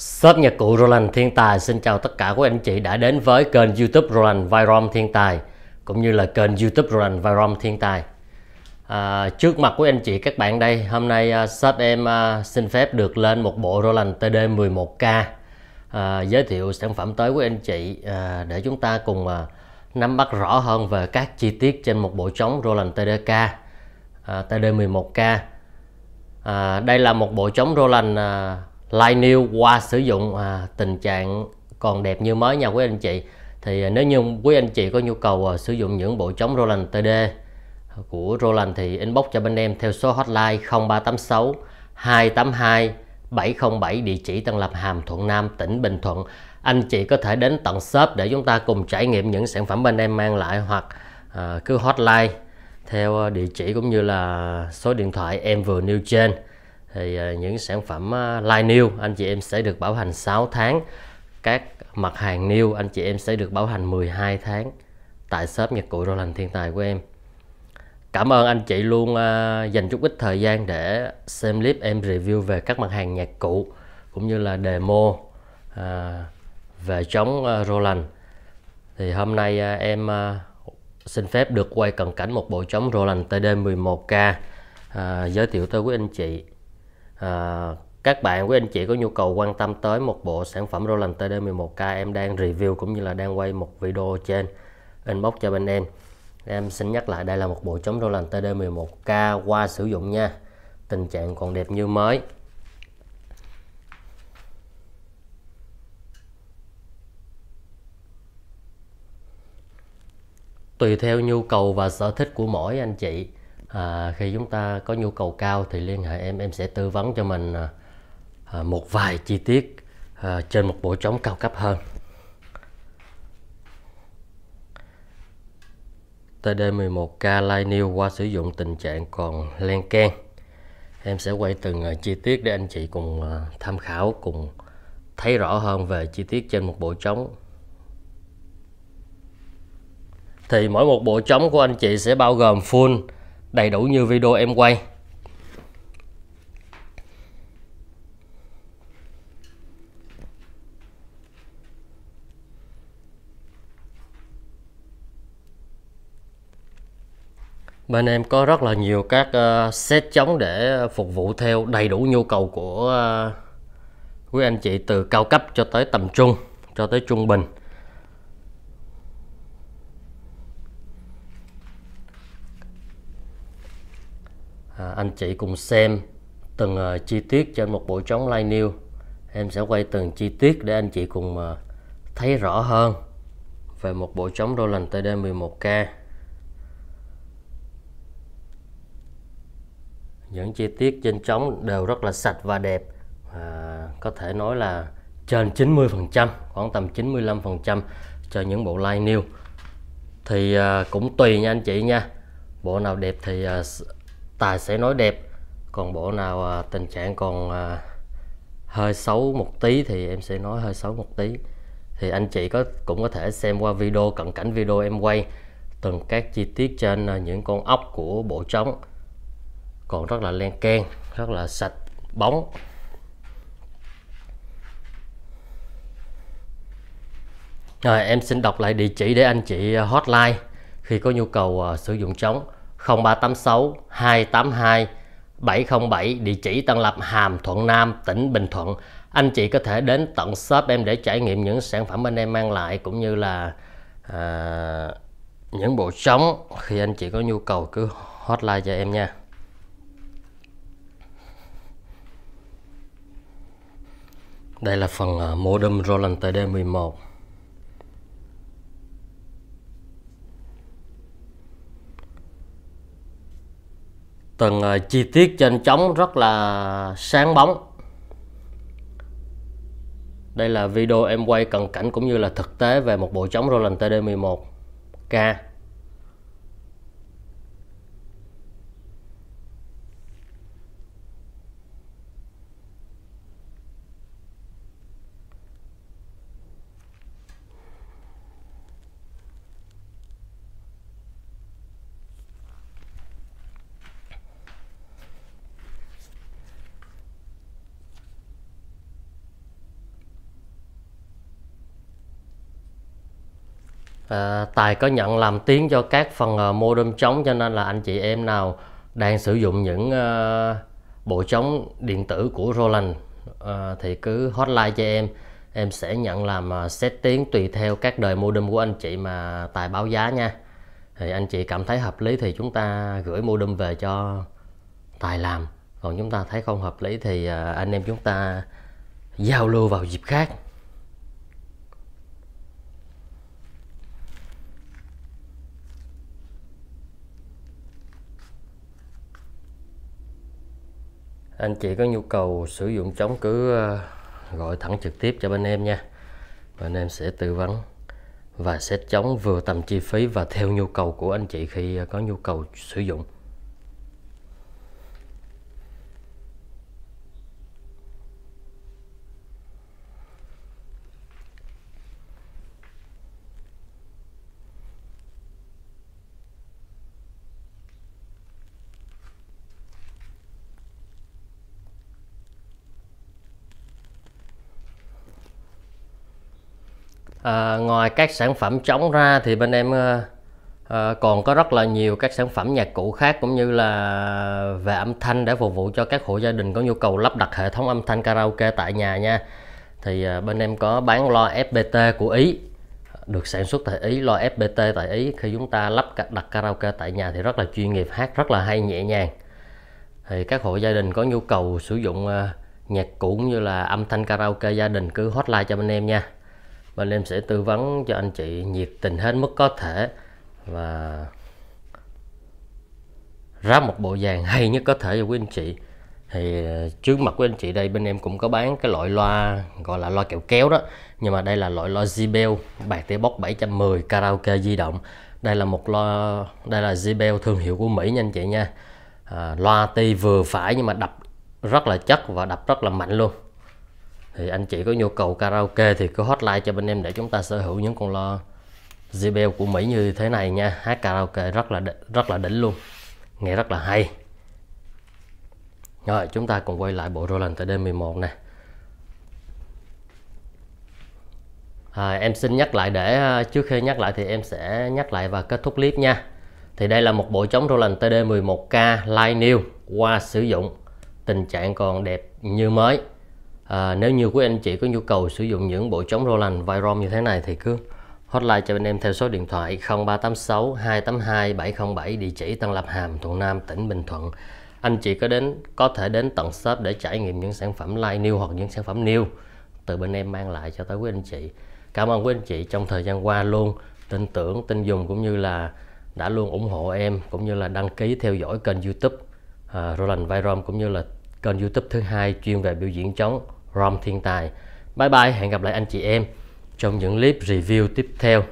Shop nhạc cụ Roland Thiên Tài xin chào tất cả quý anh chị đã đến với kênh YouTube Roland Vairom Thiên Tài cũng như là kênh YouTube Roland Vairom Thiên Tài. À, trước mặt của anh chị các bạn đây, hôm nay à, shop em à, xin phép được lên một bộ Roland TD 11K uh, giới thiệu sản phẩm tới của anh chị uh, để chúng ta cùng uh, nắm bắt rõ hơn về các chi tiết trên một bộ trống Roland TDK uh, TD 11K. Uh, đây là một bộ trống Roland uh, like new qua sử dụng à, tình trạng còn đẹp như mới nha quý anh chị thì à, nếu như quý anh chị có nhu cầu à, sử dụng những bộ chống Roland TD của Roland thì inbox cho bên em theo số hotline 0386 282 707 địa chỉ Tân Lập Hàm Thuận Nam tỉnh Bình Thuận anh chị có thể đến tận shop để chúng ta cùng trải nghiệm những sản phẩm bên em mang lại hoặc à, cứ hotline theo à, địa chỉ cũng như là số điện thoại em vừa nêu trên thì ờ, những sản phẩm ờ, line new anh chị em sẽ được bảo hành 6 tháng các mặt hàng new anh chị em sẽ được bảo hành 12 tháng tại shop nhật cụ Roland Thiên Tài của em Cảm ơn anh chị luôn ờ, dành chút ít thời gian để xem clip em review về các mặt hàng nhạc cụ cũng như là demo về chống Roland. Thì hôm nay em xin phép được quay cận cảnh một bộ chống Roland TD 11K uh, giới thiệu tới quý anh chị à, các bạn quý anh chị có nhu cầu quan tâm tới một bộ sản phẩm Roland TD11K em đang review cũng như là đang quay một video trên inbox cho bên em em xin nhắc lại đây là một bộ chống Roland TD11K qua sử dụng nha tình trạng còn đẹp như mới tùy theo nhu cầu và sở thích của mỗi anh chị à, khi chúng ta có nhu cầu cao thì liên hệ em em sẽ tư vấn cho mình à, à một vài chi tiết à, trên một bộ trống cao cấp hơn TD11K Line New qua sử dụng tình trạng còn len ken em sẽ quay từng à, chi tiết để anh chị cùng à, tham khảo cùng thấy rõ hơn về chi tiết trên một bộ trống thì mỗi một bộ trống của anh chị sẽ bao gồm full đầy đủ như video em quay bên em có rất là nhiều các ờ, set chống để phục vụ theo đầy đủ nhu cầu của ờ, quý anh chị từ cao cấp cho tới tầm trung cho tới trung bình à, anh chị cùng xem từng uh, chi tiết trên một bộ trống live new em sẽ quay từng chi tiết để anh chị cùng uh, thấy rõ hơn về một bộ trống đô lành TD 11K những chi tiết trên trống đều rất là sạch và đẹp à, có thể nói là trên 90% khoảng tầm 95% cho những bộ line new thì à, cũng tùy nha anh chị nha bộ nào đẹp thì à, tài sẽ nói đẹp còn bộ nào à, tình trạng còn à, hơi xấu một tí thì em sẽ nói hơi xấu một tí thì anh chị có cũng có thể xem qua video cận cảnh video em quay từng các chi tiết trên à, những con ốc của bộ trống còn rất là len ken rất là sạch bóng rồi em xin đọc lại địa chỉ để anh chị hotline khi có nhu cầu sử dụng trống 0386 282 707 địa chỉ Tân Lập Hàm Thuận Nam tỉnh Bình Thuận anh chị có thể đến tận shop em để trải nghiệm những sản phẩm bên em mang lại cũng như là à, những bộ sống khi anh chị có nhu cầu cứ hotline cho em nha đây là phần uh, à, modem Roland TD11 từng ờ, chi tiết trên trống rất là sáng bóng đây là video em quay cận cảnh cũng như là thực tế về một bộ trống Roland TD11K à, tài có nhận làm tiếng cho các phần uh, modem chống cho nên là anh chị em nào đang sử dụng những uh, bộ chống điện tử của Roland uh, thì cứ hotline cho em em sẽ nhận làm uh, set tiếng tùy theo các đời modem của anh chị mà tài báo giá nha thì anh chị cảm thấy hợp lý thì chúng ta gửi modem về cho tài làm còn chúng ta thấy không hợp lý thì uh, anh em chúng ta giao lưu vào dịp khác anh chị có nhu cầu sử dụng chống cứ ờ, gọi thẳng trực tiếp cho bên em nha bên em sẽ tư vấn và sẽ chống vừa tầm chi phí và theo nhu cầu của anh chị khi có nhu cầu sử dụng à, ngoài các sản phẩm trống ra thì bên em à, còn có rất là nhiều các sản phẩm nhạc cụ khác cũng như là về âm thanh để phục vụ cho các hộ gia đình có nhu cầu lắp đặt hệ thống âm thanh karaoke tại nhà nha thì à, bên em có bán loa FPT của Ý được sản xuất tại Ý loa FPT tại Ý khi chúng ta lắp đặt karaoke tại nhà thì rất là chuyên nghiệp hát rất là hay nhẹ nhàng thì các hộ gia đình có nhu cầu sử dụng nhạc cụ cũng như là âm thanh karaoke gia đình cứ hotline cho bên em nha bên em sẽ tư vấn cho anh chị nhiệt tình hết mức có thể và ráp một bộ vàng hay nhất có thể cho quý anh chị thì ờ, trước mặt của anh chị đây bên em cũng có bán cái loại loa gọi là loa kẹo kéo đó nhưng mà đây là loại loa JBL bạc tia bóc 710 karaoke di động đây là một loa đây là JBL thương hiệu của Mỹ nha anh chị nha à, loa ti vừa phải nhưng mà đập rất là chất và đập rất là mạnh luôn thì anh chị có nhu cầu karaoke thì cứ hotline cho bên em để chúng ta sở hữu những con lo JBL của Mỹ như thế này nha hát karaoke rất là rất là đỉnh luôn nghe rất là hay rồi chúng ta cùng quay lại bộ Roland TD11 nè à, em xin nhắc lại để à, trước khi nhắc lại thì em sẽ nhắc lại và kết thúc clip nha thì đây là một bộ chống Roland TD11K Light New qua sử dụng tình trạng còn đẹp như mới à, nếu như quý anh chị có nhu cầu sử dụng những bộ chống Roland Viron như thế này thì cứ hotline cho bên em theo số điện thoại 0386 282 707 địa chỉ Tân Lập Hàm, Thuận Nam, tỉnh Bình Thuận anh chị có đến có thể đến tận shop để trải nghiệm những sản phẩm like new hoặc những sản phẩm new từ bên em mang lại cho tới quý anh chị cảm ơn quý anh chị trong thời gian qua luôn tin tưởng tin dùng cũng như là đã luôn ủng hộ em cũng như là đăng ký theo dõi kênh youtube uh, Roland Viron cũng như là kênh youtube thứ hai chuyên về biểu diễn chống Rom Thiên Tài. Bye bye, hẹn gặp lại anh chị em trong những clip review tiếp theo.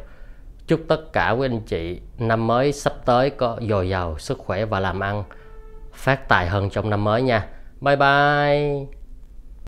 Chúc tất cả quý anh chị năm mới sắp tới có dồi dào sức khỏe và làm ăn phát tài hơn trong năm mới nha. Bye bye!